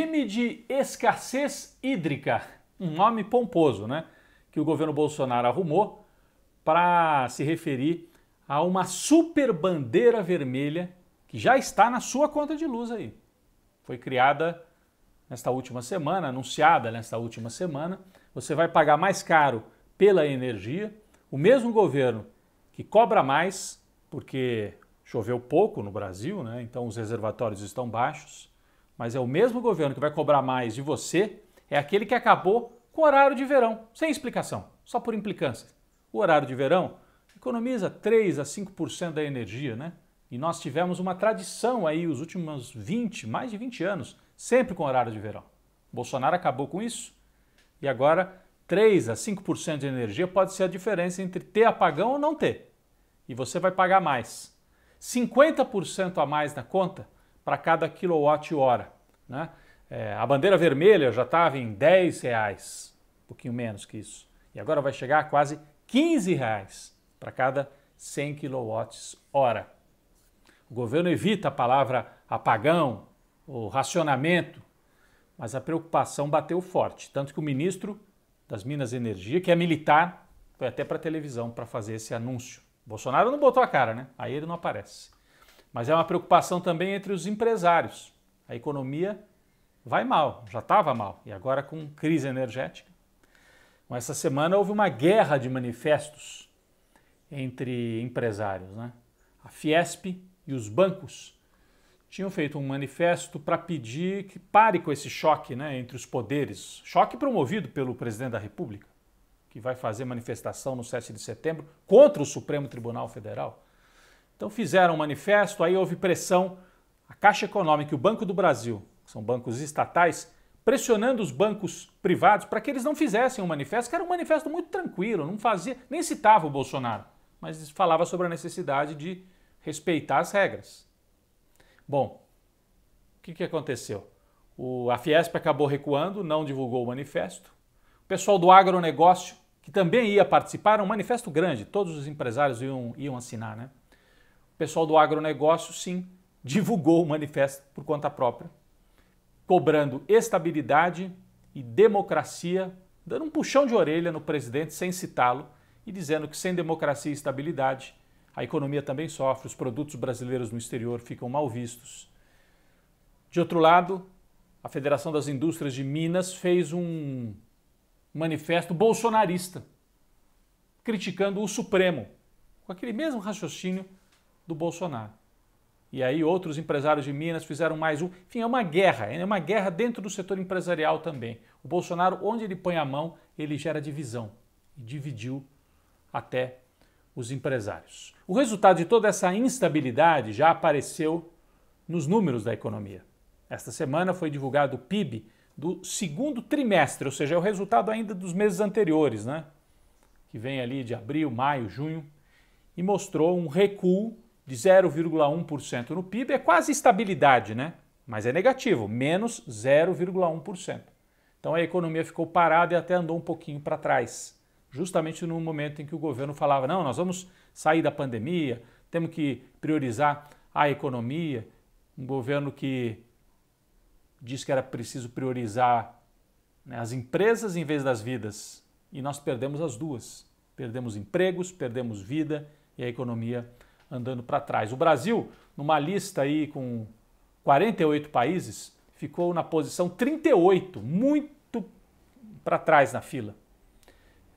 Regime de escassez hídrica, um nome pomposo, né? Que o governo Bolsonaro arrumou para se referir a uma super bandeira vermelha que já está na sua conta de luz aí. Foi criada nesta última semana, anunciada nesta última semana. Você vai pagar mais caro pela energia. O mesmo governo que cobra mais, porque choveu pouco no Brasil, né? então os reservatórios estão baixos mas é o mesmo governo que vai cobrar mais de você, é aquele que acabou com o horário de verão, sem explicação, só por implicância. O horário de verão economiza 3 a 5% da energia, né? E nós tivemos uma tradição aí os últimos 20, mais de 20 anos, sempre com horário de verão. Bolsonaro acabou com isso e agora 3 a 5% de energia pode ser a diferença entre ter apagão ou não ter. E você vai pagar mais. 50% a mais na conta para cada quilowatt-hora. Né? É, a bandeira vermelha já estava em 10 reais, um pouquinho menos que isso. E agora vai chegar a quase 15 reais para cada 100 quilowatts-hora. O governo evita a palavra apagão, o racionamento, mas a preocupação bateu forte, tanto que o ministro das Minas e Energia, que é militar, foi até para televisão para fazer esse anúncio. Bolsonaro não botou a cara, né? Aí ele não aparece. Mas é uma preocupação também entre os empresários. A economia vai mal, já estava mal, e agora com crise energética. essa semana houve uma guerra de manifestos entre empresários. Né? A Fiesp e os bancos tinham feito um manifesto para pedir que pare com esse choque né, entre os poderes. Choque promovido pelo presidente da República, que vai fazer manifestação no 7 de setembro contra o Supremo Tribunal Federal. Então fizeram um manifesto, aí houve pressão. A Caixa Econômica e o Banco do Brasil, que são bancos estatais, pressionando os bancos privados para que eles não fizessem um manifesto, que era um manifesto muito tranquilo, não fazia, nem citava o Bolsonaro, mas falava sobre a necessidade de respeitar as regras. Bom, o que, que aconteceu? O, a Fiesp acabou recuando, não divulgou o manifesto. O pessoal do agronegócio, que também ia participar, era um manifesto grande, todos os empresários iam, iam assinar, né? pessoal do agronegócio, sim, divulgou o manifesto por conta própria, cobrando estabilidade e democracia, dando um puxão de orelha no presidente sem citá-lo e dizendo que sem democracia e estabilidade a economia também sofre, os produtos brasileiros no exterior ficam mal vistos. De outro lado, a Federação das Indústrias de Minas fez um manifesto bolsonarista, criticando o Supremo, com aquele mesmo raciocínio do Bolsonaro. E aí outros empresários de Minas fizeram mais um. Enfim, é uma guerra, é uma guerra dentro do setor empresarial também. O Bolsonaro, onde ele põe a mão, ele gera divisão. E dividiu até os empresários. O resultado de toda essa instabilidade já apareceu nos números da economia. Esta semana foi divulgado o PIB do segundo trimestre, ou seja, é o resultado ainda dos meses anteriores, né? Que vem ali de abril, maio, junho, e mostrou um recuo de 0,1% no PIB é quase estabilidade, né? Mas é negativo, menos 0,1%. Então a economia ficou parada e até andou um pouquinho para trás, justamente no momento em que o governo falava: não, nós vamos sair da pandemia, temos que priorizar a economia. Um governo que disse que era preciso priorizar né, as empresas em vez das vidas. E nós perdemos as duas. Perdemos empregos, perdemos vida e a economia andando para trás. O Brasil, numa lista aí com 48 países, ficou na posição 38, muito para trás na fila.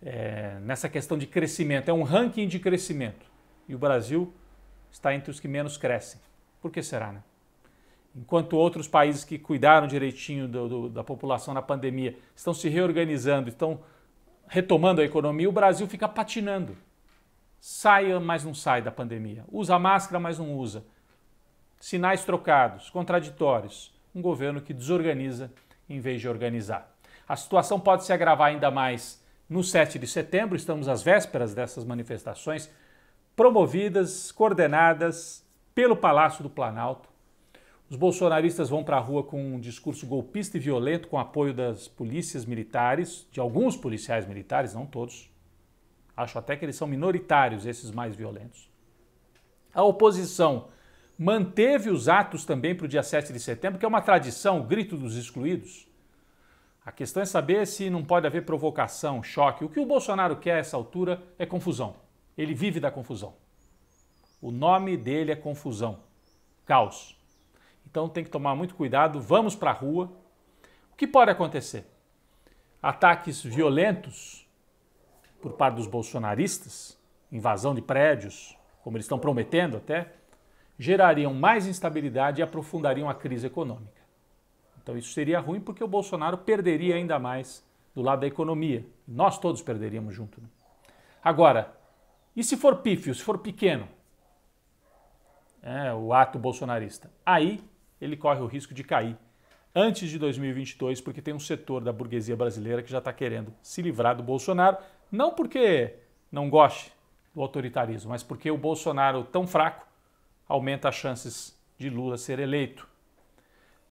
É, nessa questão de crescimento, é um ranking de crescimento. E o Brasil está entre os que menos crescem. Por que será, né? Enquanto outros países que cuidaram direitinho do, do, da população na pandemia estão se reorganizando, estão retomando a economia, o Brasil fica patinando saia, mas não sai da pandemia, usa máscara, mas não usa. Sinais trocados, contraditórios. Um governo que desorganiza em vez de organizar. A situação pode se agravar ainda mais no 7 de setembro, estamos às vésperas dessas manifestações promovidas, coordenadas pelo Palácio do Planalto. Os bolsonaristas vão para a rua com um discurso golpista e violento, com apoio das polícias militares, de alguns policiais militares, não todos, Acho até que eles são minoritários, esses mais violentos. A oposição manteve os atos também para o dia 7 de setembro, que é uma tradição, o grito dos excluídos. A questão é saber se não pode haver provocação, choque. O que o Bolsonaro quer a essa altura é confusão. Ele vive da confusão. O nome dele é confusão, caos. Então tem que tomar muito cuidado. Vamos para a rua. O que pode acontecer? Ataques violentos por parte dos bolsonaristas, invasão de prédios, como eles estão prometendo até, gerariam mais instabilidade e aprofundariam a crise econômica. Então isso seria ruim porque o Bolsonaro perderia ainda mais do lado da economia. Nós todos perderíamos junto. Né? Agora, e se for pífio, se for pequeno, é, o ato bolsonarista? Aí ele corre o risco de cair antes de 2022, porque tem um setor da burguesia brasileira que já está querendo se livrar do Bolsonaro, não porque não goste do autoritarismo, mas porque o Bolsonaro tão fraco aumenta as chances de Lula ser eleito.